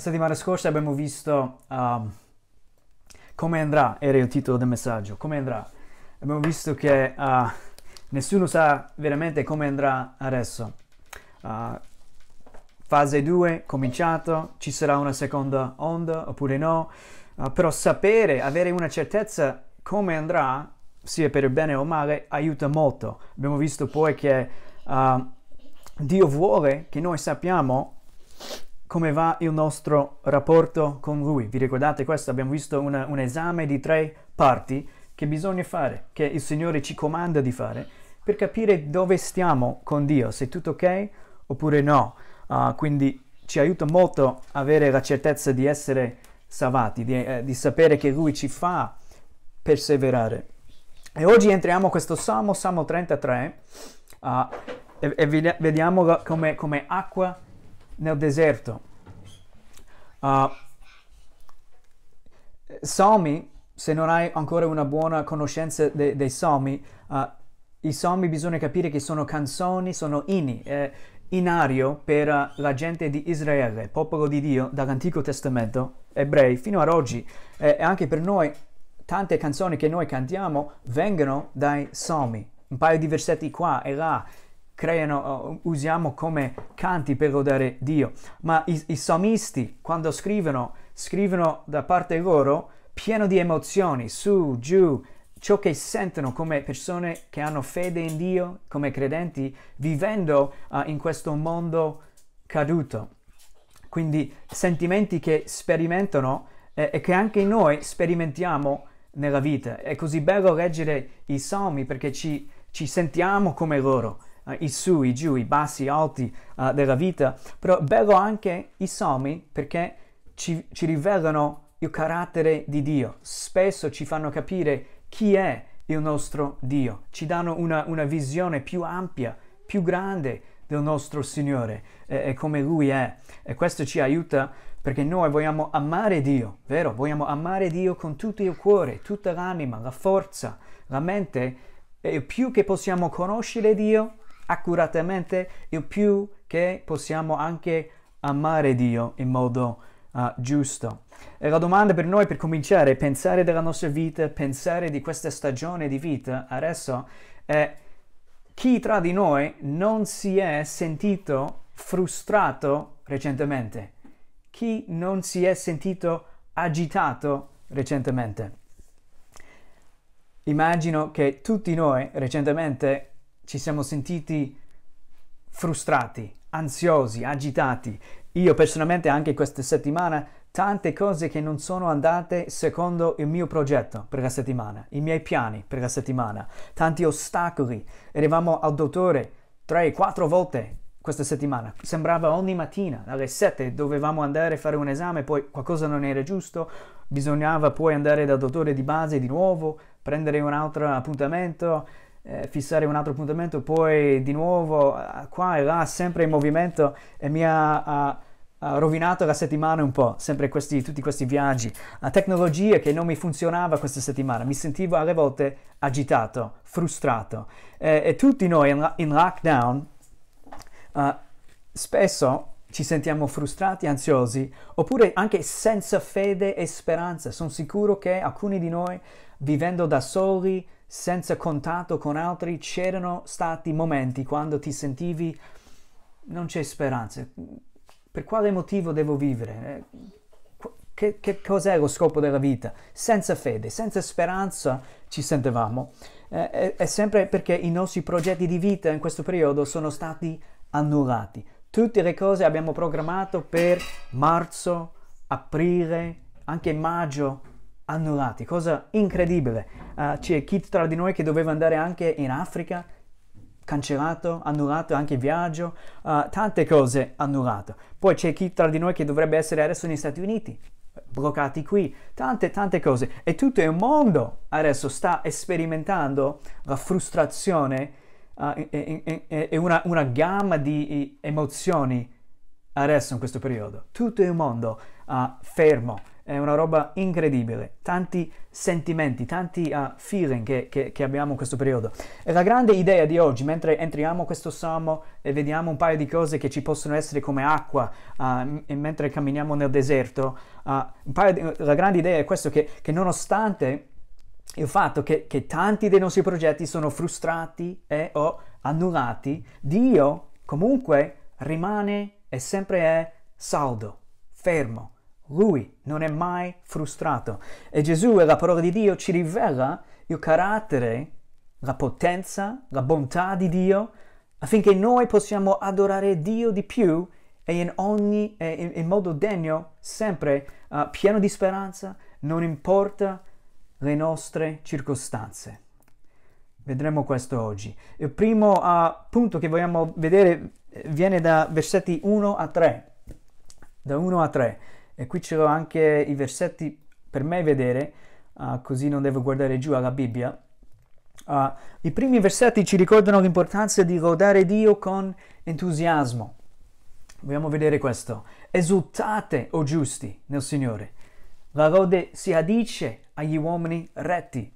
La settimana scorsa abbiamo visto um, come andrà, era il titolo del messaggio, come andrà. Abbiamo visto che uh, nessuno sa veramente come andrà adesso. Uh, fase 2 cominciato, ci sarà una seconda onda oppure no, uh, però sapere, avere una certezza come andrà, sia per il bene o male, aiuta molto. Abbiamo visto poi che uh, Dio vuole che noi sappiamo come va il nostro rapporto con lui. Vi ricordate questo? Abbiamo visto una, un esame di tre parti che bisogna fare, che il Signore ci comanda di fare, per capire dove stiamo con Dio, se è tutto ok oppure no. Uh, quindi ci aiuta molto avere la certezza di essere salvati, di, eh, di sapere che Lui ci fa perseverare. E oggi entriamo in questo Salmo, Salmo 33, uh, ah, e, e, vediamo come, come acqua nel deserto. Uh, ah, salmi, se non hai ancora una buona conoscenza de dei salmi, uh, ah, i salmi bisogna capire che sono canzoni, sono inni, eh, inario per uh, la gente di Israele, popolo di Dio, dall'Antico Testamento, ebrei, fino ad oggi. Eh, e anche per noi, tante canzoni che noi cantiamo vengono dai salmi. un paio di versetti qua e là, creano, usiamo come canti per lodare Dio. Ma i, i salmisti, quando scrivono, scrivono da parte loro pieno di emozioni, su, giù, ciò che sentono come persone che hanno fede in Dio, come credenti, vivendo uh, in questo mondo caduto. Quindi sentimenti che sperimentano eh, e che anche noi sperimentiamo nella vita. È così bello leggere i salmi perché ci, ci sentiamo come loro eh, i su, i giù, i bassi, i alti uh, della vita, però bello anche i salmi perché ci, ci rivelano il carattere di Dio, spesso ci fanno capire chi è il nostro Dio, ci danno una, una visione più ampia, più grande del nostro Signore e, e come Lui è. E questo ci aiuta perché noi vogliamo amare Dio, vero? Vogliamo amare Dio con tutto il cuore, tutta l'anima, la forza, la mente e più che possiamo conoscere Dio, accuratamente il più che possiamo anche amare Dio in modo uh, giusto. E la domanda per noi per cominciare, pensare della nostra vita, pensare di questa stagione di vita adesso è chi tra di noi non si è sentito frustrato recentemente? Chi non si è sentito agitato recentemente? Immagino che tutti noi recentemente ci siamo sentiti frustrati, ansiosi, agitati. Io personalmente anche questa settimana tante cose che non sono andate secondo il mio progetto per la settimana, i miei piani per la settimana, tanti ostacoli. Eravamo al dottore 3-4 volte questa settimana. Sembrava ogni mattina alle 7 dovevamo andare a fare un esame, poi qualcosa non era giusto, bisognava poi andare dal dottore di base di nuovo, prendere un altro appuntamento eh, fissare un altro appuntamento, poi di nuovo eh, qua e là, sempre in movimento e mi ha, ha, ha rovinato la settimana un po', sempre questi, tutti questi viaggi, la tecnologia che non mi funzionava questa settimana, mi sentivo alle volte agitato, frustrato e, eh, e tutti noi in, in lockdown uh, spesso ci sentiamo frustrati, ansiosi, oppure anche senza fede e speranza. Sono sicuro che alcuni di noi, vivendo da soli, senza contatto con altri, c'erano stati momenti quando ti sentivi non c'è speranza. Per quale motivo devo vivere? Eh, che, che cos'è lo scopo della vita? Senza fede, senza speranza ci sentivamo. Eh, è, è sempre perché i nostri progetti di vita in questo periodo sono stati annullati. Tutte le cose abbiamo programmato per marzo, aprile, anche maggio annullati, cosa incredibile. Uh, c'è chi tra di noi che doveva andare anche in Africa, cancellato, annullato anche il viaggio, uh, tante cose annullate. Poi c'è chi tra di noi che dovrebbe essere adesso negli Stati Uniti, bloccati qui, tante tante cose. E tutto il mondo adesso sta sperimentando la frustrazione uh, e, e, e una, una gamma di emozioni adesso in questo periodo. Tutto il mondo uh, fermo è una roba incredibile, tanti sentimenti, tanti uh, feeling che, che, che, abbiamo in questo periodo. E la grande idea di oggi, mentre entriamo in questo salmo e vediamo un paio di cose che ci possono essere come acqua uh, mentre camminiamo nel deserto, uh, di, la grande idea è questa, che, che nonostante il fatto che, che tanti dei nostri progetti sono frustrati e o annullati, Dio comunque rimane e sempre è saldo, fermo lui non è mai frustrato. E Gesù e la parola di Dio ci rivela il carattere, la potenza, la bontà di Dio, affinché noi possiamo adorare Dio di più e in ogni in, in, modo degno, sempre uh, pieno di speranza, non importa le nostre circostanze. Vedremo questo oggi. Il primo uh, punto che vogliamo vedere eh, viene da versetti 1 a 3. Da 1 a 3. E qui ce l'ho anche i versetti per me vedere, uh, così non devo guardare giù alla Bibbia. Uh, I primi versetti ci ricordano l'importanza di lodare Dio con entusiasmo. Vogliamo vedere questo. Esultate, o oh giusti, nel Signore. La lode si adice agli uomini retti.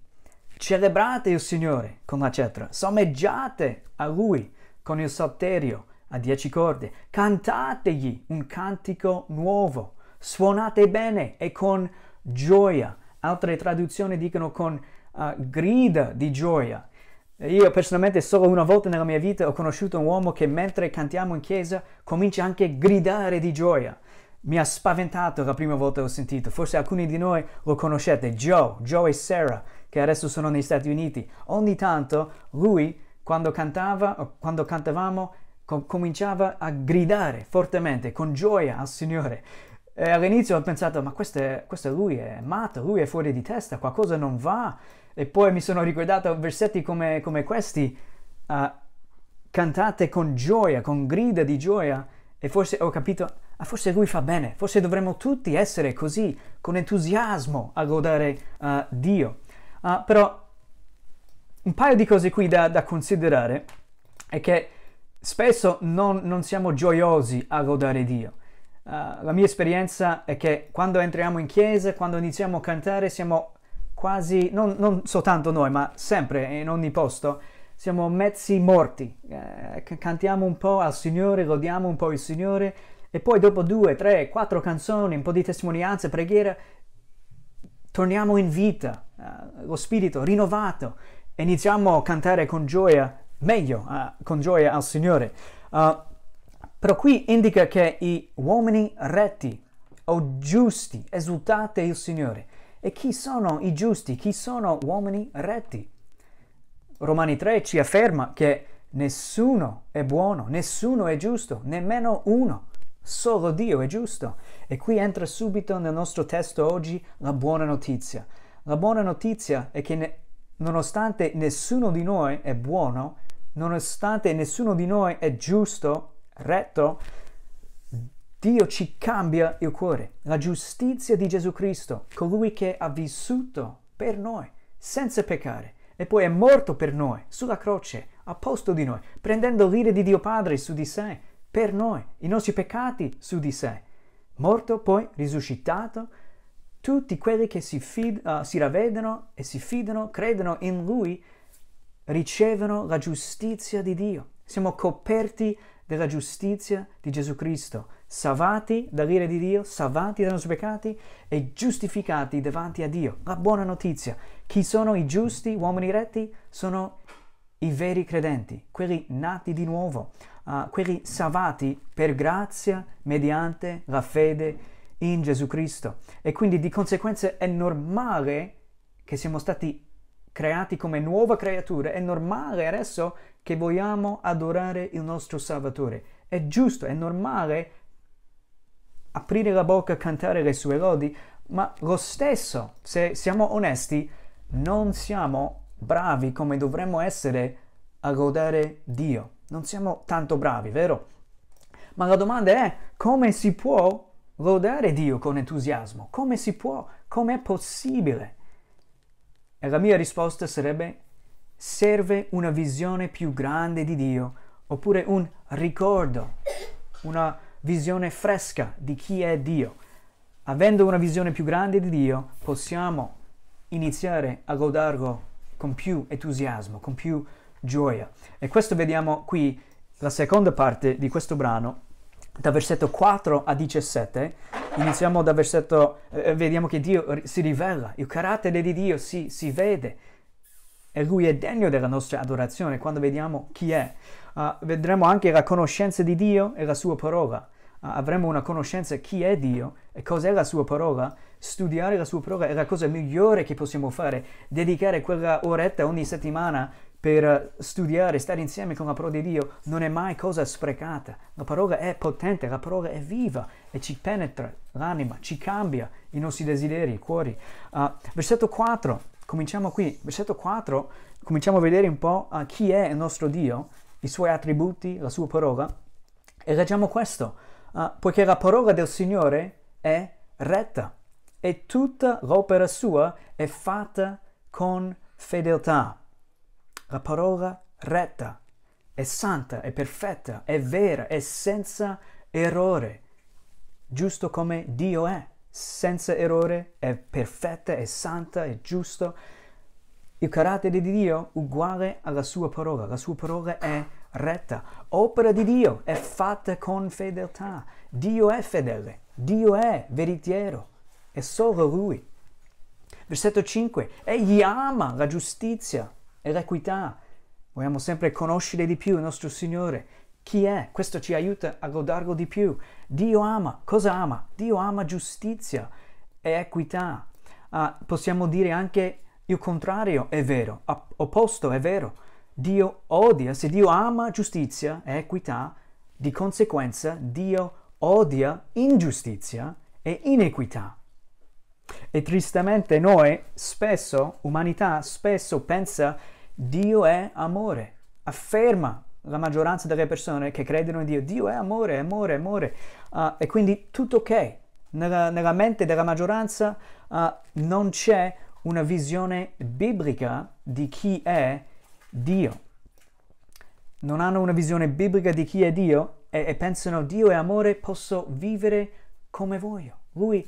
Celebrate il Signore con la cetra. Sommeggiate a Lui con il salterio a dieci corde. Cantategli un cantico nuovo suonate bene e con gioia. Altre traduzioni dicono con uh, grida di gioia. Io personalmente solo una volta nella mia vita ho conosciuto un uomo che mentre cantiamo in chiesa comincia anche a gridare di gioia. Mi ha spaventato la prima volta che ho sentito, forse alcuni di noi lo conoscete, Joe, Joe e Sarah, che adesso sono negli Stati Uniti. Ogni tanto lui, quando cantava, quando cantavamo, com- cominciava a gridare fortemente, con gioia al Signore. E all'inizio ho pensato, ma questo è, questo è lui, è matto, lui è fuori di testa, qualcosa non va. E poi mi sono ricordato versetti come, come questi, uh, cantate con gioia, con grida di gioia. E forse ho capito, ah, forse lui fa bene, forse dovremmo tutti essere così, con entusiasmo, a godere uh, Dio. Uh, però un paio di cose qui da, da considerare è che spesso non, non siamo gioiosi a godere Dio. Eh, la mia esperienza è che quando entriamo in chiesa, quando iniziamo a cantare, siamo quasi, non, non soltanto noi, ma sempre in ogni posto, siamo mezzi morti. Uh, cantiamo un po' al Signore, lodiamo un po' il Signore e poi dopo due, tre, quattro canzoni, un po' di testimonianza, preghiera, torniamo in vita, uh, lo spirito rinnovato, e iniziamo a cantare con gioia, meglio, con gioia al Signore. Uh, però qui indica che i uomini retti o giusti esultate il Signore. E chi sono i giusti? Chi sono uomini retti? Romani 3 ci afferma che nessuno è buono, nessuno è giusto, nemmeno uno. Solo Dio è giusto. E qui entra subito nel nostro testo oggi la buona notizia. La buona notizia è che ne, nonostante nessuno di noi è buono, nonostante nessuno di noi è giusto, retto, Dio ci cambia il cuore. La giustizia di Gesù Cristo, colui che ha vissuto per noi, senza peccare, e poi è morto per noi, sulla croce, a posto di noi, prendendo l'ira di Dio Padre su di sé, per noi, i nostri peccati su di sé. Morto, poi risuscitato, tutti quelli che si, fid- uh, si ravvedono e si fidano, credono in Lui, ricevono la giustizia di Dio. Siamo coperti di della giustizia di Gesù Cristo, salvati dall'ira di Dio, salvati dai nostri peccati e giustificati davanti a Dio. La buona notizia, chi sono i giusti, uomini retti, sono i veri credenti, quelli nati di nuovo, uh, quelli salvati per grazia mediante la fede in Gesù Cristo. E quindi di conseguenza è normale che siamo stati creati come nuova creatura, è normale adesso che vogliamo adorare il nostro Salvatore. È giusto, è normale aprire la bocca e cantare le sue lodi, ma lo stesso, se siamo onesti, non siamo bravi come dovremmo essere a lodare Dio. Non siamo tanto bravi, vero? Ma la domanda è come si può lodare Dio con entusiasmo? Come si può? Com'è possibile? E la mia risposta sarebbe serve una visione più grande di Dio, oppure un ricordo, una visione fresca di chi è Dio. Avendo una visione più grande di Dio, possiamo iniziare a godarlo con più entusiasmo, con più gioia. E questo vediamo qui, la seconda parte di questo brano, da versetto 4 a 17. Iniziamo da versetto, eh, vediamo che Dio si rivela, il carattere di Dio si, si vede e lui è degno della nostra adorazione quando vediamo chi è. Uh, vedremo anche la conoscenza di Dio e la sua parola. Uh, avremo una conoscenza di chi è Dio e cos'è la sua parola. Studiare la sua parola è la cosa migliore che possiamo fare, dedicare quella oretta ogni settimana per studiare, stare insieme con la parola di Dio non è mai cosa sprecata. La parola è potente, la parola è viva e ci penetra l'anima, ci cambia i nostri desideri, i cuori. Uh, versetto 4. Cominciamo qui, versetto 4, cominciamo a vedere un po' chi è il nostro Dio, i suoi attributi, la sua parola, e leggiamo questo, uh, poiché la parola del Signore è retta e tutta l'opera sua è fatta con fedeltà. La parola retta è santa, è perfetta, è vera, è senza errore, giusto come Dio è senza errore, è perfetta, è santa, è giusta. Il carattere di Dio è uguale alla sua parola, la sua parola è retta. Opera di Dio è fatta con fedeltà. Dio è fedele, Dio è veritiero, è solo Lui. Versetto 5. Egli ama la giustizia e l'equità. Vogliamo sempre conoscere di più il nostro Signore. Chi è? Questo ci aiuta a godarlo di più. Dio ama, cosa ama? Dio ama giustizia e equità. Uh, possiamo dire anche il contrario, è vero, opposto, è vero. Dio odia, se Dio ama giustizia e equità, di conseguenza Dio odia ingiustizia e inequità. E tristemente noi spesso, umanità spesso pensa Dio è amore, afferma la maggioranza delle persone che credono in Dio, Dio è amore, amore, amore, uh, e quindi tutto ok. Nella, nella mente della maggioranza uh, non c'è una visione biblica di chi è Dio. Non hanno una visione biblica di chi è Dio e, e pensano Dio è amore, posso vivere come voglio. Lui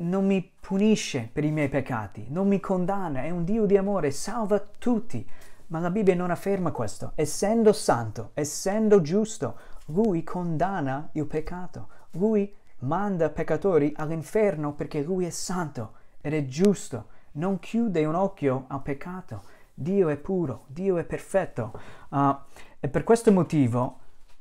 non mi punisce per i miei peccati, non mi condanna, è un Dio di amore, salva tutti. Ma la Bibbia non afferma questo. Essendo santo, essendo giusto, lui condanna il peccato. Lui manda peccatori all'inferno perché lui è santo ed è giusto. Non chiude un occhio al peccato. Dio è puro, Dio è perfetto. Uh, e per questo motivo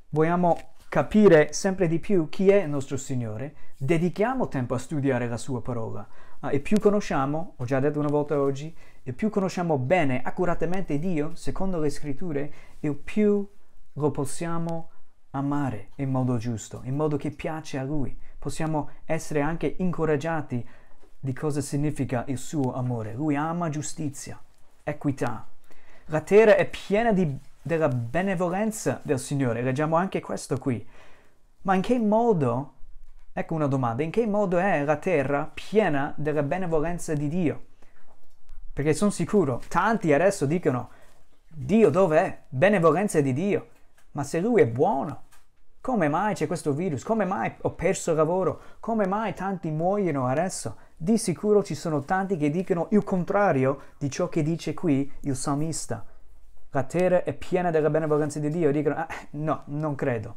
vogliamo capire sempre di più chi è il nostro Signore, dedichiamo tempo a studiare la sua parola uh, e più conosciamo, ho già detto una volta oggi, e più conosciamo bene, accuratamente Dio, secondo le scritture, e più lo possiamo amare in modo giusto, in modo che piace a Lui. Possiamo essere anche incoraggiati di cosa significa il suo amore. Lui ama giustizia, equità. La terra è piena di, della benevolenza del Signore, leggiamo anche questo qui. Ma in che modo, ecco una domanda, in che modo è la terra piena della benevolenza di Dio? Perché sono sicuro, tanti adesso dicono, Dio dov'è? Benevolenza di Dio. Ma se lui è buono, come mai c'è questo virus? Come mai ho perso il lavoro? Come mai tanti muoiono adesso? Di sicuro ci sono tanti che dicono il contrario di ciò che dice qui il salmista. La terra è piena della benevolenza di Dio. Dicono, ah, no, non credo.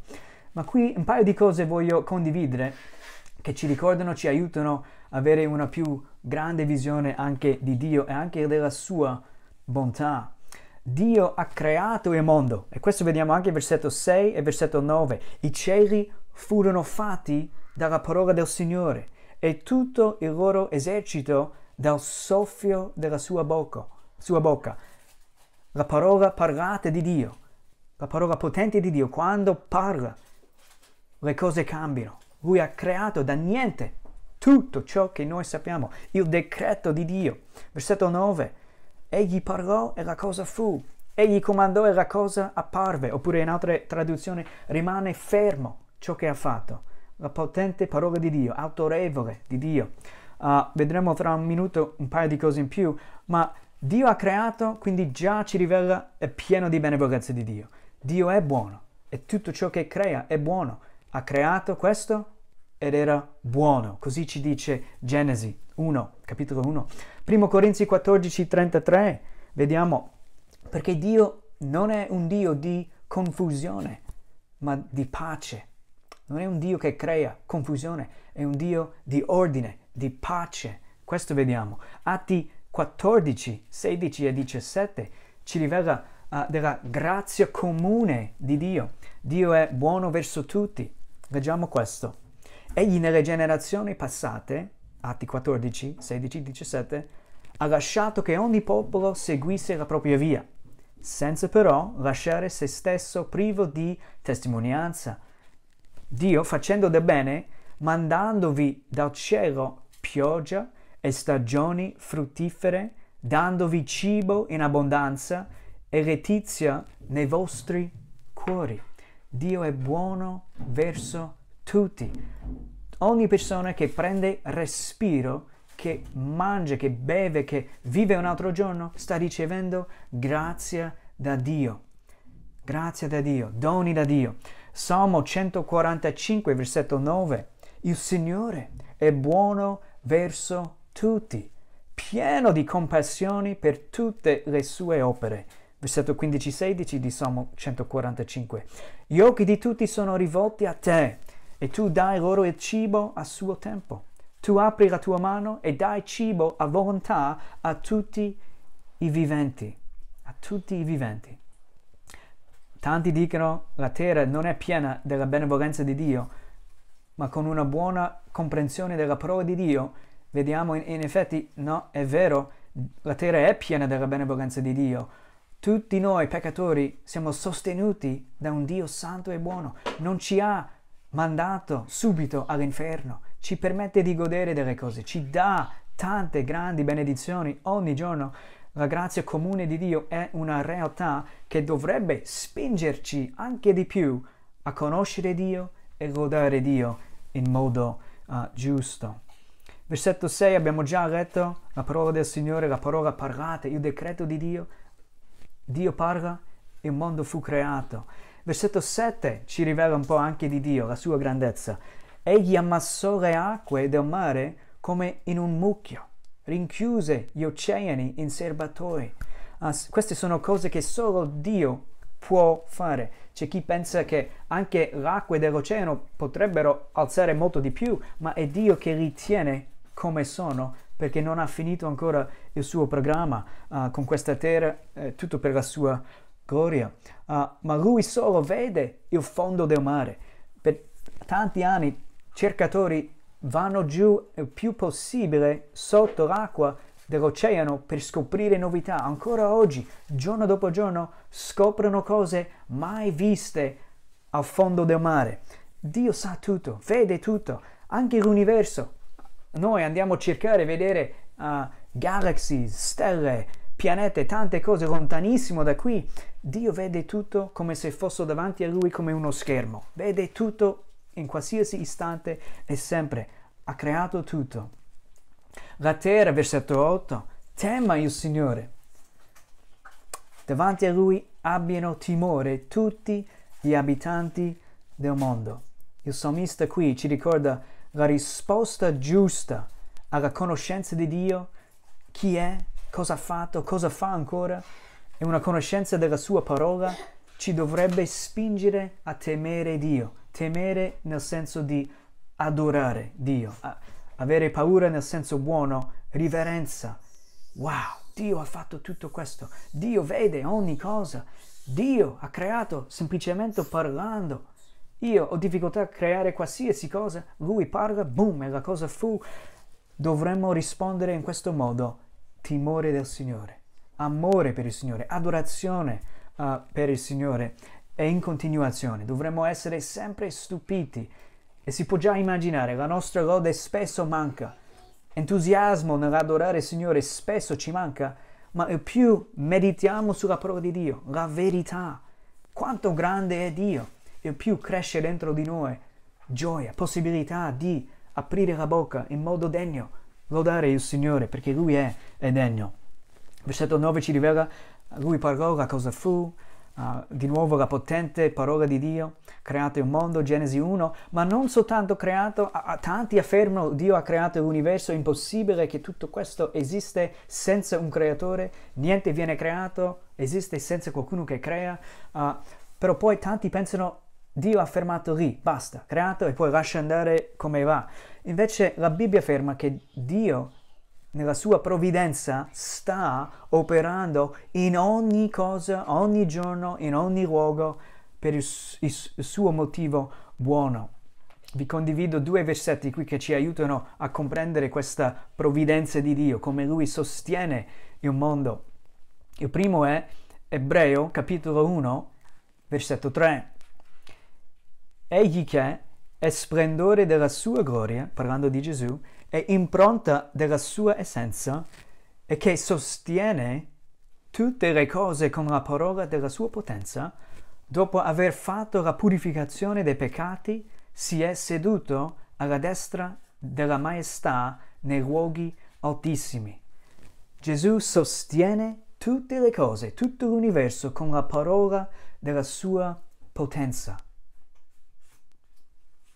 Ma qui un paio di cose voglio condividere che ci ricordano, ci aiutano a avere una più grande visione anche di Dio e anche della sua bontà. Dio ha creato il mondo e questo vediamo anche in versetto 6 e versetto 9. I cieli furono fatti dalla parola del Signore e tutto il loro esercito dal soffio della sua bocca. Sua bocca. La parola parlata di Dio, la parola potente di Dio, quando parla, le cose cambiano. Lui ha creato da niente tutto ciò che noi sappiamo, il decreto di Dio. Versetto 9. Egli parlò e la cosa fu. Egli comandò e la cosa apparve. Oppure in altre traduzioni rimane fermo ciò che ha fatto. La potente parola di Dio, autorevole di Dio. Uh, vedremo fra un minuto un paio di cose in più, ma Dio ha creato, quindi già ci rivela, è pieno di benevolenza di Dio. Dio è buono e tutto ciò che crea è buono ha creato questo ed era buono. Così ci dice Genesi 1, capitolo 1. Primo Corinzi 14, 33, vediamo, perché Dio non è un Dio di confusione, ma di pace. Non è un Dio che crea confusione, è un Dio di ordine, di pace. Questo vediamo. Atti 14, 16 e 17 ci rivela uh, della grazia comune di Dio. Dio è buono verso tutti, Leggiamo questo. Egli nelle generazioni passate, Atti 14, 16, 17, ha lasciato che ogni popolo seguisse la propria via, senza però lasciare se stesso privo di testimonianza. Dio, facendo del bene, mandandovi dal cielo pioggia e stagioni fruttifere, dandovi cibo in abbondanza e letizia nei vostri cuori. Dio è buono verso tutti. Ogni persona che prende respiro, che mangia, che beve, che vive un altro giorno, sta ricevendo grazia da Dio. Grazia da Dio, doni da Dio. Salmo 145, versetto 9. Il Signore è buono verso tutti, pieno di compassione per tutte le sue opere versetto 15-16 di Salmo 145. Gli occhi di tutti sono rivolti a te e tu dai loro il cibo a suo tempo. Tu apri la tua mano e dai cibo a volontà a tutti i viventi. A tutti i viventi. Tanti dicono la terra non è piena della benevolenza di Dio, ma con una buona comprensione della parola di Dio vediamo in, in effetti no, è vero, la terra è piena della benevolenza di Dio, tutti noi peccatori siamo sostenuti da un Dio santo e buono, non ci ha mandato subito all'inferno, ci permette di godere delle cose, ci dà tante grandi benedizioni ogni giorno. La grazia comune di Dio è una realtà che dovrebbe spingerci anche di più a conoscere Dio e godere Dio in modo uh, giusto. Versetto 6 abbiamo già letto la parola del Signore, la parola parlata, il decreto di Dio Dio parla e il mondo fu creato. Versetto 7 ci rivela un po' anche di Dio, la sua grandezza. Egli ammassò le acque del mare come in un mucchio, rinchiuse gli oceani in serbatoi. Ah, queste sono cose che solo Dio può fare. C'è chi pensa che anche le acque dell'oceano potrebbero alzare molto di più, ma è Dio che li tiene come sono perché non ha finito ancora il suo programma uh, con questa terra, eh, tutto per la sua gloria. Uh, ma lui solo vede il fondo del mare. Per tanti anni cercatori vanno giù il più possibile sotto l'acqua dell'oceano per scoprire novità. Ancora oggi, giorno dopo giorno, scoprono cose mai viste al fondo del mare. Dio sa tutto, vede tutto, anche l'universo noi andiamo a cercare, vedere uh, galaxy, stelle, pianete, tante cose lontanissimo da qui, Dio vede tutto come se fosse davanti a lui come uno schermo, vede tutto in qualsiasi istante e sempre, ha creato tutto. La terra, versetto 8, tema il Signore. Davanti a lui abbiano timore tutti gli abitanti del mondo. Il salmista qui ci ricorda la risposta giusta alla conoscenza di Dio, chi è, cosa ha fatto, cosa fa ancora, e una conoscenza della sua parola ci dovrebbe spingere a temere Dio, temere nel senso di adorare Dio, avere paura nel senso buono, riverenza. Wow, Dio ha fatto tutto questo, Dio vede ogni cosa, Dio ha creato semplicemente parlando. Io ho difficoltà a creare qualsiasi cosa, lui parla, boom, e la cosa fu. Dovremmo rispondere in questo modo, timore del Signore, amore per il Signore, adorazione uh, per il Signore e in continuazione. Dovremmo essere sempre stupiti e si può già immaginare, la nostra lode spesso manca, entusiasmo nell'adorare il Signore spesso ci manca, ma più meditiamo sulla parola di Dio, la verità, quanto grande è Dio più cresce dentro di noi gioia, possibilità di aprire la bocca in modo degno, lodare il Signore perché Lui è, è degno. Versetto 9 ci rivela, Lui parlò, la cosa fu, Uh, di nuovo la potente parola di Dio, creato il mondo, Genesi 1, ma non soltanto creato, a, a, tanti affermano Dio ha creato l'universo, è impossibile che tutto questo esiste senza un creatore, niente viene creato, esiste senza qualcuno che crea, uh, però poi tanti pensano Dio ha fermato lì, basta, creato e poi lascia andare come va. Invece la Bibbia afferma che Dio nella sua provvidenza sta operando in ogni cosa, ogni giorno, in ogni luogo per il, il, il suo motivo buono. Vi condivido due versetti qui che ci aiutano a comprendere questa provvidenza di Dio, come Lui sostiene il mondo. Il primo è Ebreo capitolo 1, versetto 3 Egli che è splendore della sua gloria, parlando di Gesù, è impronta della sua essenza e che sostiene tutte le cose con la parola della sua potenza, dopo aver fatto la purificazione dei peccati, si è seduto alla destra della maestà nei luoghi altissimi. Gesù sostiene tutte le cose, tutto l'universo con la parola della sua potenza.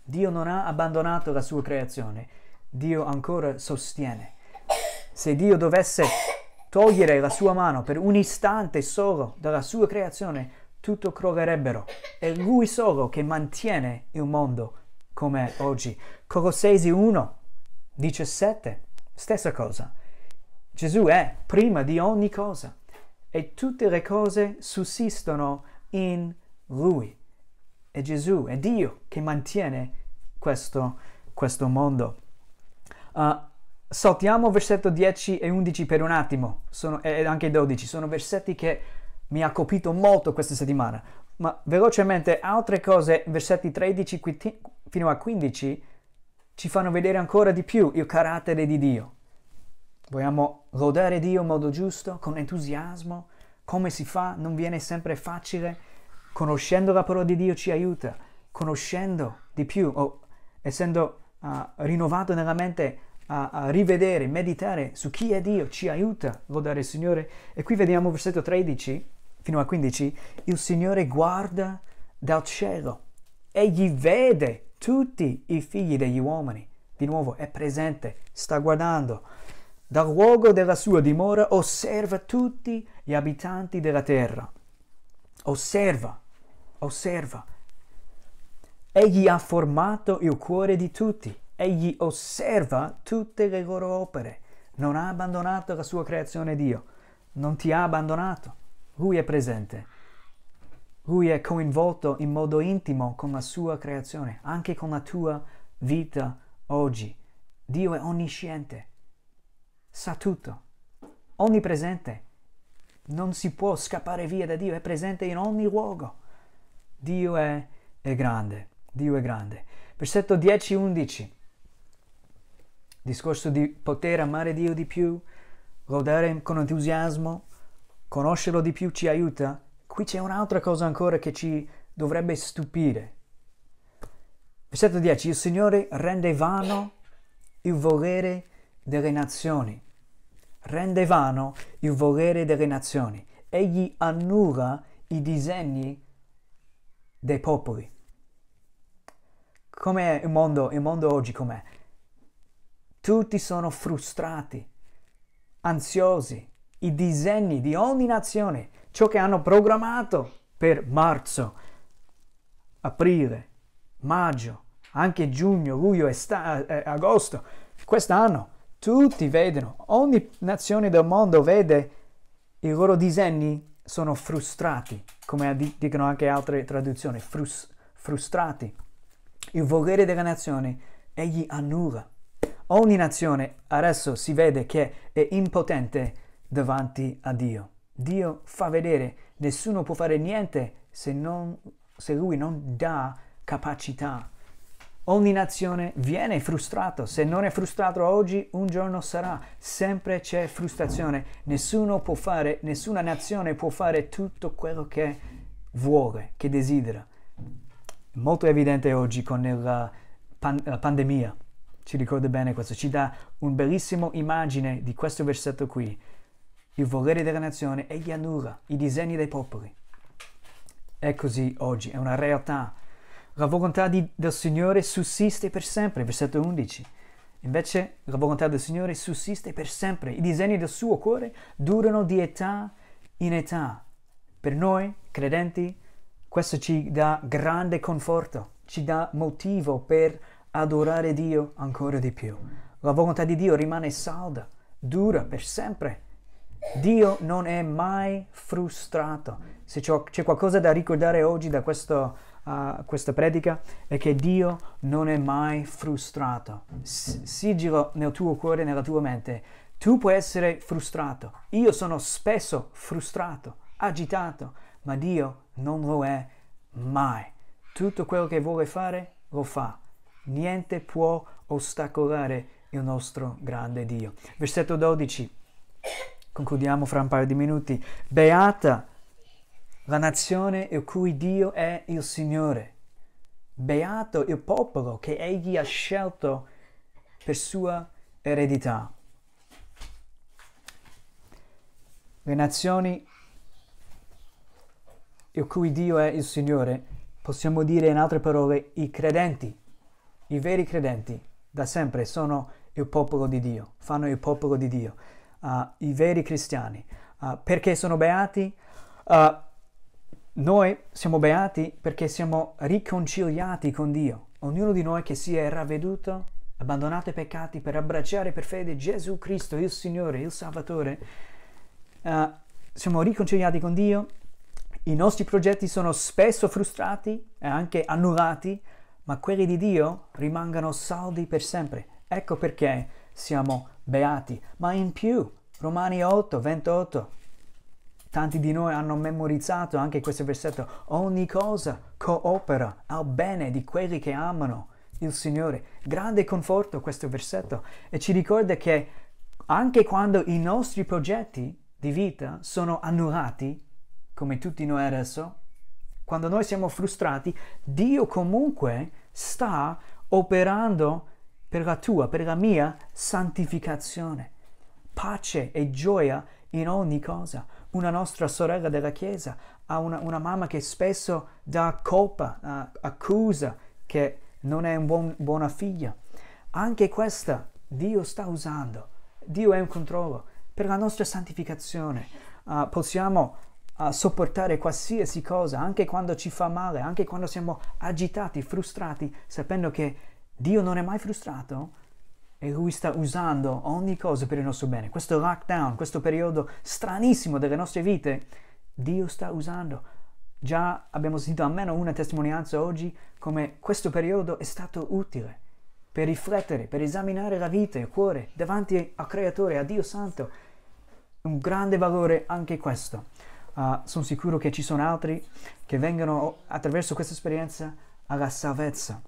Dio non ha abbandonato la sua creazione, Dio ancora sostiene. Se Dio dovesse togliere la sua mano per un istante solo dalla sua creazione, tutto crollerebbero. È Lui solo che mantiene il mondo come è oggi. Colossesi 1, 17, stessa cosa. Gesù è prima di ogni cosa e tutte le cose sussistono in Lui è Gesù, è Dio che mantiene questo, questo mondo. Uh, saltiamo versetto 10 e 11 per un attimo, sono, e anche 12, sono versetti che mi ha colpito molto questa settimana, ma velocemente altre cose, versetti 13 quinti, fino a 15, ci fanno vedere ancora di più il carattere di Dio. Vogliamo lodare Dio in modo giusto, con entusiasmo, come si fa, non viene sempre facile conoscendo la parola di Dio ci aiuta, conoscendo di più o essendo uh, rinnovato nella mente a, a, rivedere, meditare su chi è Dio, ci aiuta, lodare il Signore. E qui vediamo versetto 13 fino a 15, il Signore guarda dal cielo, egli vede tutti i figli degli uomini, di nuovo è presente, sta guardando, dal luogo della sua dimora osserva tutti gli abitanti della terra, osserva osserva. Egli ha formato il cuore di tutti, egli osserva tutte le loro opere, non ha abbandonato la sua creazione Dio, non ti ha abbandonato, lui è presente, lui è coinvolto in modo intimo con la sua creazione, anche con la tua vita oggi. Dio è onnisciente, sa tutto, onnipresente, non si può scappare via da Dio, è presente in ogni luogo. Dio è, è grande, Dio è grande. Versetto 10-11, discorso di poter amare Dio di più, lodare con entusiasmo, conoscerlo di più ci aiuta. Qui c'è un'altra cosa ancora che ci dovrebbe stupire. Versetto 10, il Signore rende vano il volere delle nazioni. Rende vano il volere delle nazioni. Egli annulla i disegni dei popoli. Com'è il mondo, il mondo oggi com'è? Tutti sono frustrati, ansiosi, i disegni di ogni nazione, ciò che hanno programmato per marzo, aprile, maggio, anche giugno, luglio, esta- eh, eh, agosto, quest'anno, tutti vedono, ogni nazione del mondo vede i loro disegni sono frustrati come dicono anche altre traduzioni, frus- frustrati. Il volere delle nazioni egli annulla. Ogni nazione adesso si vede che è impotente davanti a Dio. Dio fa vedere, nessuno può fare niente se, non, se lui non dà capacità Ogni nazione viene frustrato, se non è frustrato oggi, un giorno sarà, sempre c'è frustrazione, nessuno può fare, nessuna nazione può fare tutto quello che vuole, che desidera. Molto evidente oggi con la, pan- la pandemia, ci ricorda bene questo, ci dà una bellissima immagine di questo versetto qui. Il volere della nazione e gli annulla i disegni dei popoli. È così oggi, è una realtà la volontà di, del Signore sussiste per sempre, versetto 11. Invece la volontà del Signore sussiste per sempre, i disegni del suo cuore durano di età in età. Per noi credenti questo ci dà grande conforto, ci dà motivo per adorare Dio ancora di più. La volontà di Dio rimane salda, dura per sempre. Dio non è mai frustrato. Se c'è qualcosa da ricordare oggi da questo uh, questa predica è che Dio non è mai frustrato. sigilo nel tuo cuore, nella tua mente. Tu puoi essere frustrato. Io sono spesso frustrato, agitato, ma Dio non lo è mai. Tutto quello che vuole fare lo fa. Niente può ostacolare il nostro grande Dio. Versetto 12. Concludiamo fra un paio di minuti. Beata la nazione il cui Dio è il Signore. Beato il popolo che egli ha scelto per sua eredità. Le nazioni il cui Dio è il Signore, possiamo dire in altre parole i credenti, i veri credenti, da sempre sono il popolo di Dio, fanno il popolo di Dio, uh, i veri cristiani. Uh, perché sono beati? Uh, noi siamo beati perché siamo riconciliati con Dio. Ognuno di noi che si è ravveduto, abbandonato i peccati per abbracciare per fede Gesù Cristo, il Signore, il Salvatore, uh, siamo riconciliati con Dio. I nostri progetti sono spesso frustrati e anche annullati, ma quelli di Dio rimangono saldi per sempre. Ecco perché siamo beati. Ma in più, Romani 8, 28, Tanti di noi hanno memorizzato anche questo versetto. Ogni cosa coopera al bene di quelli che amano il Signore. Grande conforto questo versetto e ci ricorda che anche quando i nostri progetti di vita sono annullati, come tutti noi adesso, quando noi siamo frustrati, Dio comunque sta operando per la tua, per la mia santificazione, pace e gioia in ogni cosa una nostra sorella della Chiesa, a una, una mamma che spesso dà colpa, uh, accusa che non è una buon, buona figlia. Anche questa Dio sta usando, Dio è in controllo per la nostra santificazione. Uh, possiamo uh, sopportare qualsiasi cosa, anche quando ci fa male, anche quando siamo agitati, frustrati, sapendo che Dio non è mai frustrato, e lui sta usando ogni cosa per il nostro bene. Questo lockdown, questo periodo stranissimo delle nostre vite, Dio sta usando. Già abbiamo sentito almeno una testimonianza oggi come questo periodo è stato utile per riflettere, per esaminare la vita e il cuore davanti al Creatore, a Dio Santo. Un grande valore anche questo. Uh, sono sicuro che ci sono altri che vengono attraverso questa esperienza alla salvezza.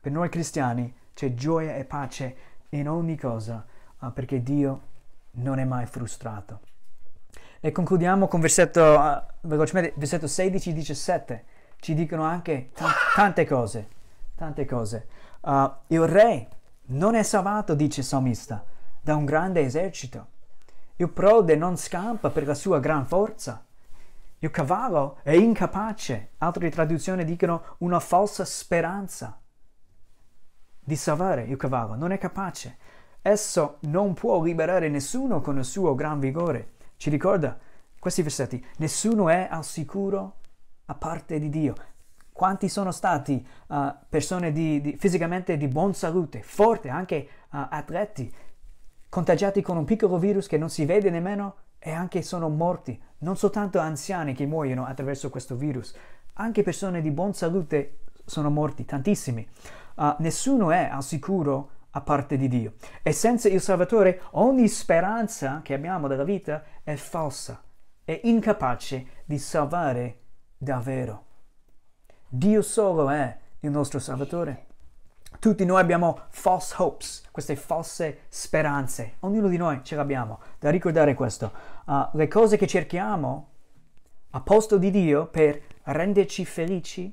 Per noi cristiani c'è gioia e pace in ogni cosa, ah, perché Dio non è mai frustrato. E concludiamo con versetto, uh, velocemente, versetto 16-17. Ci dicono anche t- tante cose, tante cose. Uh, il re non è salvato, dice il salmista, da un grande esercito. Il prode non scampa per la sua gran forza. Il cavallo è incapace. Altre traduzioni dicono una falsa speranza di salvare il cavallo, non è capace. Esso non può liberare nessuno con il suo gran vigore. Ci ricorda questi versetti, nessuno è al sicuro a parte di Dio. Quanti sono stati uh, persone di, di, fisicamente di buona salute, forti, anche uh, eh, atleti, contagiati con un piccolo virus che non si vede nemmeno e anche sono morti, non soltanto anziani che muoiono attraverso questo virus, anche persone di buona salute sono morti, tantissimi uh, nessuno è al sicuro a parte di Dio. E senza il Salvatore ogni speranza che abbiamo della vita è falsa, è incapace di salvare davvero. Dio solo è il nostro Salvatore. Tutti noi abbiamo false hopes, queste false speranze. Ognuno di noi ce l'abbiamo. Da ricordare questo. Uh, le cose che cerchiamo a posto di Dio per renderci felici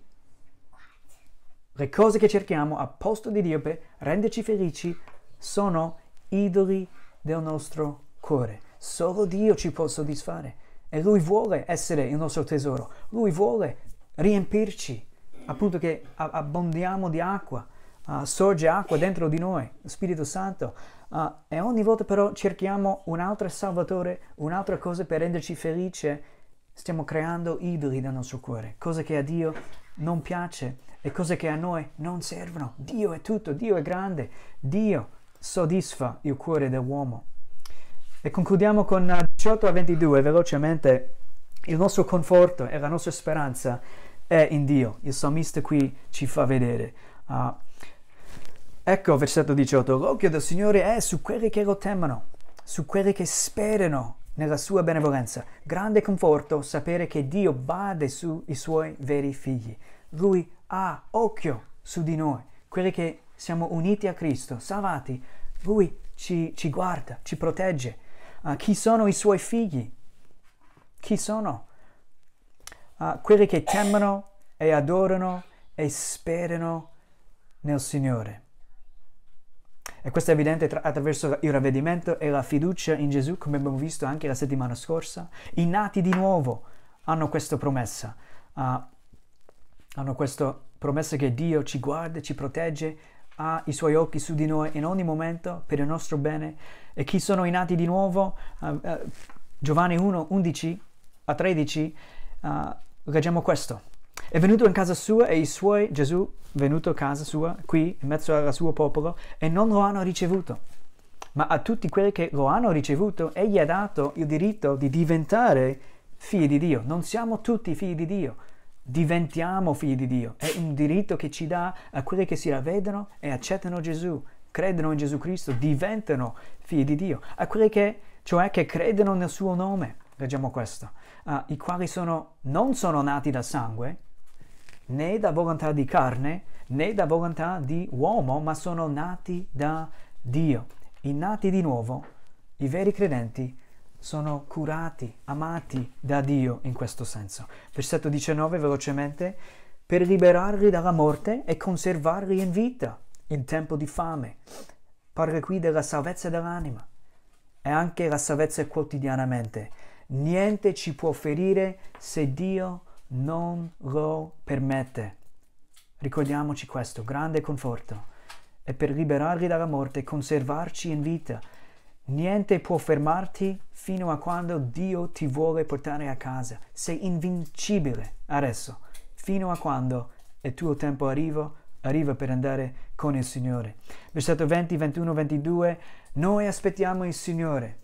le cose che cerchiamo a posto di Dio per renderci felici sono idoli del nostro cuore. Solo Dio ci può soddisfare e Lui vuole essere il nostro tesoro. Lui vuole riempirci, appunto che abbondiamo di acqua, uh, sorge acqua dentro di noi, Spirito Santo. Uh, e ogni volta però cerchiamo un altro salvatore, un'altra cosa per renderci felice. Stiamo creando idoli dal nostro cuore, cosa che a Dio non piace le cose che a noi non servono. Dio è tutto, Dio è grande, Dio soddisfa il cuore dell'uomo. E concludiamo con 18 eh, a 22, velocemente. Il nostro conforto e la nostra speranza è in Dio. Il salmista qui ci fa vedere. Uh, ecco versetto 18. L'occhio del Signore è su quelli che lo temono, su quelli che sperano nella sua benevolenza. Grande conforto sapere che Dio bade sui suoi veri figli lui ha occhio su di noi, quelli che siamo uniti a Cristo, salvati, lui ci, ci guarda, ci protegge. Uh, chi sono i suoi figli? Chi sono? Uh, quelli che temono e adorano e sperano nel Signore. E questo è evidente tra- attraverso il ravvedimento e la fiducia in Gesù, come abbiamo visto anche la settimana scorsa. I nati di nuovo hanno questa promessa. Uh, hanno questa promessa che Dio ci guarda, ci protegge, ha i suoi occhi su di noi in ogni momento per il nostro bene. E chi sono i nati di nuovo, uh, uh, Giovanni 1, 11 a 13, uh, ah, leggiamo questo. È venuto in casa sua e i suoi, Gesù, venuto a casa sua, qui, in mezzo al suo popolo, e non lo hanno ricevuto. Ma a tutti quelli che lo hanno ricevuto, egli ha dato il diritto di diventare figli di Dio. Non siamo tutti figli di Dio diventiamo figli di Dio. È un diritto che ci dà a quelli che si ravvedono e accettano Gesù, credono in Gesù Cristo, diventano figli di Dio. A quelli che, cioè, che credono nel suo nome, leggiamo questo, uh, i quali sono, non sono nati da sangue, né da volontà di carne, né da volontà di uomo, ma sono nati da Dio. I nati di nuovo, i veri credenti, sono curati, amati da Dio in questo senso. Versetto 19, velocemente, per liberarli dalla morte e conservarli in vita in tempo di fame. Parla qui della salvezza dell'anima e anche la salvezza quotidianamente. Niente ci può ferire se Dio non lo permette. Ricordiamoci questo, grande conforto. E per liberarli dalla morte e conservarci in vita Niente può fermarti fino a quando Dio ti vuole portare a casa. Sei invincibile adesso, fino a quando il tuo tempo arriva, arriva per andare con il Signore. Versetto 20, 21, 22. Noi aspettiamo il Signore.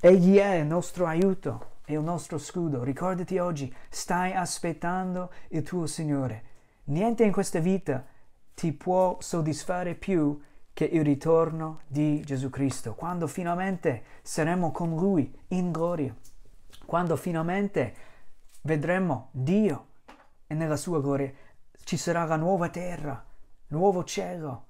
Egli è il nostro aiuto e il nostro scudo. Ricordati oggi, stai aspettando il tuo Signore. Niente in questa vita ti può soddisfare più che il ritorno di Gesù Cristo, quando finalmente saremo con Lui in gloria, quando finalmente vedremo Dio e nella sua gloria ci sarà la nuova terra, nuovo cielo,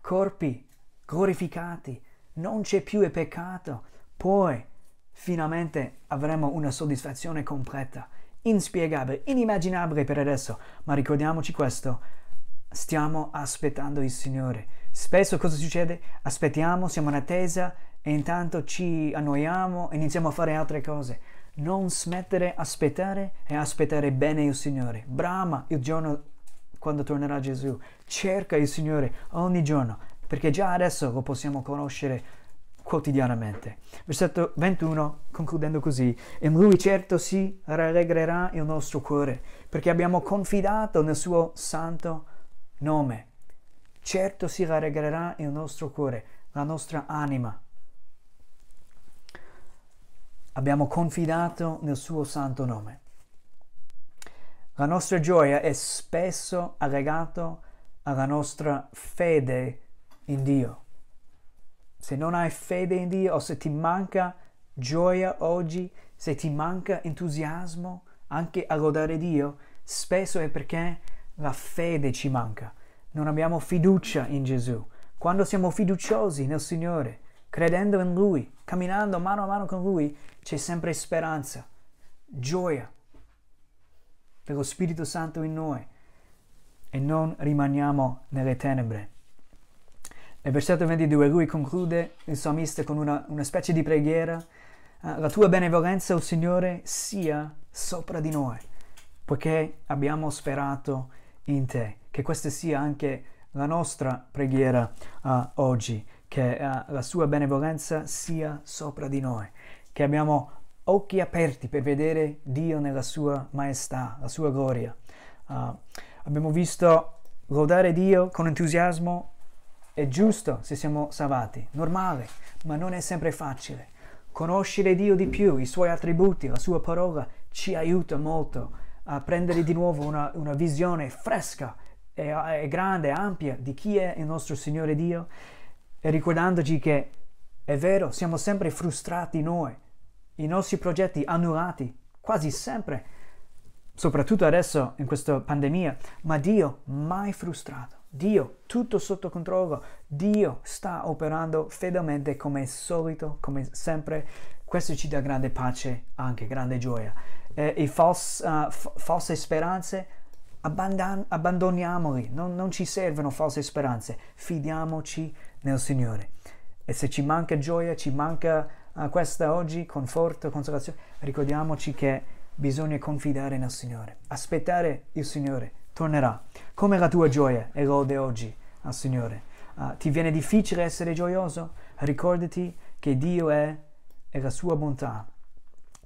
corpi glorificati, non c'è più il peccato, poi finalmente avremo una soddisfazione completa, inspiegabile, inimmaginabile per adesso, ma ricordiamoci questo, stiamo aspettando il Signore. Spesso cosa succede? Aspettiamo, siamo in attesa e intanto ci annoiamo e iniziamo a fare altre cose. Non smettere, aspettare e aspettare bene il Signore. Brama il giorno quando tornerà Gesù. Cerca il Signore ogni giorno, perché già adesso lo possiamo conoscere quotidianamente. Versetto 21, concludendo così, in lui certo si rallegrerà il nostro cuore, perché abbiamo confidato nel suo santo nome. Certo si rallegrerà il nostro cuore, la nostra anima. Abbiamo confidato nel suo santo nome. La nostra gioia è spesso allegata alla nostra fede in Dio. Se non hai fede in Dio o se ti manca gioia oggi, se ti manca entusiasmo anche a lodare Dio, spesso è perché la fede ci manca. Non abbiamo fiducia in Gesù. Quando siamo fiduciosi nel Signore, credendo in Lui, camminando mano a mano con Lui, c'è sempre speranza, gioia dello Spirito Santo in noi e non rimaniamo nelle tenebre. Nel versetto 22 lui conclude il salmista con una, una specie di preghiera. Ah, la tua benevolenza, o Signore, sia sopra di noi, poiché abbiamo sperato in te. Che questa sia anche la nostra preghiera uh, oggi, che uh, la sua benevolenza sia sopra di noi, che abbiamo occhi aperti per vedere Dio nella sua maestà, la sua gloria. Uh, abbiamo visto lodare Dio con entusiasmo è giusto se siamo salvati, normale, ma non è sempre facile. Conoscere Dio di più, i suoi attributi, la sua parola ci aiuta molto a prendere di nuovo una, una visione fresca e, e grande, ampia di chi è il nostro Signore Dio e ricordandoci che è vero, siamo sempre frustrati noi, i nostri progetti annullati, quasi sempre, soprattutto adesso in questa pandemia, ma Dio mai frustrato, Dio tutto sotto controllo, Dio sta operando fedelmente come solito, come sempre, questo ci dà grande pace, anche grande gioia eh, e false, uh, false speranze, abbandon- abbandoniamoli, non, non ci servono false speranze, fidiamoci nel Signore. E se ci manca gioia, ci manca uh, questa oggi, conforto, consolazione, ricordiamoci che bisogna confidare nel Signore, aspettare il Signore, tornerà. Come la tua gioia e lode oggi al Signore. Uh, ti viene difficile essere gioioso? Ricordati che Dio è e la sua bontà.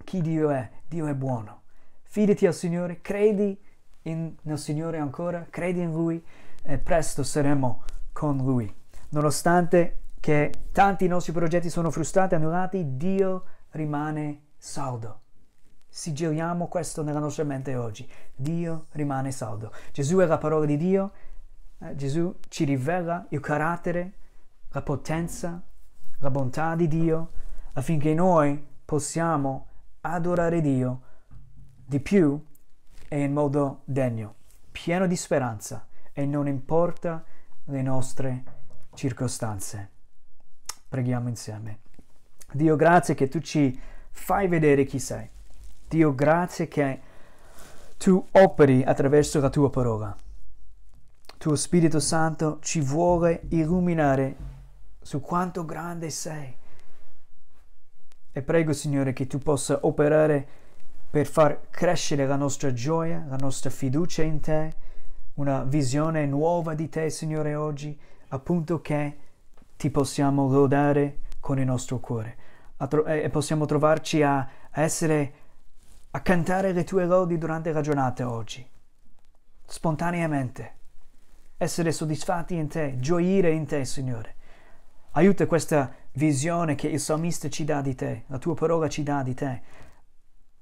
Chi Dio è Dio è buono. Fidati al Signore, credi in, nel Signore ancora, credi in Lui e presto saremo con Lui. Nonostante che tanti nostri progetti sono frustrati, annullati, Dio rimane saldo. Sigilliamo questo nella nostra mente oggi. Dio rimane saldo. Gesù è la parola di Dio. Eh, Gesù ci rivela il carattere, la potenza, la bontà di Dio affinché noi possiamo adorare Dio di più e in modo degno, pieno di speranza e non importa le nostre circostanze. Preghiamo insieme. Dio grazie che tu ci fai vedere chi sei. Dio grazie che tu operi attraverso la tua parola. Tuo Spirito Santo ci vuole illuminare su quanto grande sei e prego Signore che tu possa operare per far crescere la nostra gioia, la nostra fiducia in te, una visione nuova di te, Signore, oggi, appunto che ti possiamo lodare con il nostro cuore eh, e possiamo trovarci a, a essere a cantare le tue lodi durante la giornata oggi, spontaneamente, essere soddisfatti in te, gioire in te, Signore. Aiuta questa visione che il salmista ci dà di te, la tua parola ci dà di te,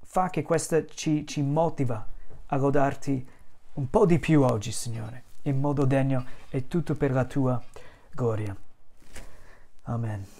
fa che questa ci, ci motiva a lodarti un po' di più oggi, Signore, in modo degno e tutto per la tua gloria. Amen.